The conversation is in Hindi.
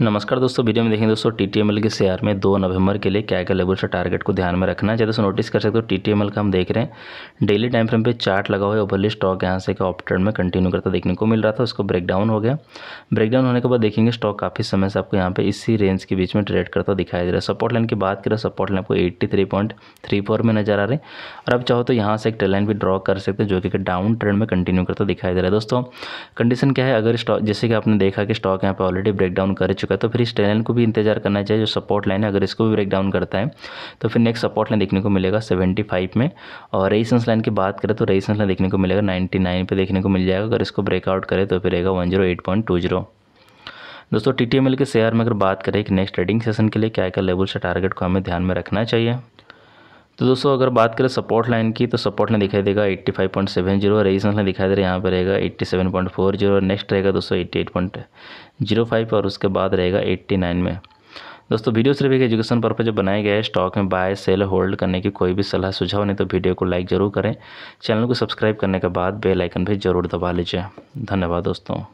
नमस्कार दोस्तों वीडियो में देखेंगे दोस्तों टी टी एम एल के शेयर में दो नवंबर के लिए क्या क्या लेवल से टारगेट को ध्यान में रखना है जैसे नोटिस कर सकते हो टी टी एम एल का हम देख रहे हैं डेली टाइम फ्रेम पे चार्ट लगा हुआ है ओवरली स्टॉक यहाँ से ऑप ट्रेंड में कंटिन्यू करता देखने को मिल रहा था उसको ब्रेकडाउन हो गया ब्रेकडाउन होने के बाद देखेंगे स्टॉक काफ़ी समय से आपको यहाँ पे इसी रेंज के बीच में ट्रेड करता दिखाई दे रहा है सपोर्ट लाइन की बात करें सपोर्ट लाइन आपको eighty three point three four में नजर आ रही और आप चाहो तो यहाँ से एक ट्रेल लाइन भी ड्रॉ कर सकते हैं जो कि डाउन ट्रेंड में कंटिन्यू करता दिखाई दे रहा है दोस्तों कंडीशन क्या है अगर स्टॉक जैसे कि आपने देखा कि स्टॉक यहाँ पर ऑलरेडी ब्रेकडाउन कर चुका है तो फिर इस लाइन को भी इंतजार करना चाहिए जो सपोर्ट लाइन है अगर इसको भी ब्रेक डाउन करता है तो फिर नेक्स्ट सपोर्ट लाइन देखने को मिलेगा सेवेंटी फाइव में और रेजिस्टेंस लाइन की बात करें तो रेजिस्टेंस लाइन देखने को मिलेगा नाइन्टी नाइन पर देखने को मिल जाएगा अगर इसको ब्रेकआउट करें तो फिर रहेगा one zero eight point two zero दोस्तों टी टी एम एल के शेयर में अगर बात करें कि नेक्स्ट ट्रेडिंग सेशन के लिए क्या क्या लेवल से टारगेट को हमें ध्यान में रखना चाहिए तो दोस्तों अगर बात करें सपोर्ट लाइन की तो सपोर्ट लाइन दिखाई देगा 85.70 जीरो रेजिस्टेंस लाइन दिखाई दे रहा है यहाँ पर रहेगा 87.40 नेक्स्ट रहेगा दोस्तों 88.05 और उसके बाद रहेगा 89 में दोस्तों वीडियो सिर्फ एक एजुकेशन पर्पज जो बनाए गए स्टॉक में बाय सेल होल्ड करने की कोई भी सलाह सुझाव नहीं तो वीडियो को लाइक ज़रूर करें चैनल को सब्सक्राइब करने के बाद बेल आइकन भी जरूर दबा लीजिए धन्यवाद दोस्तों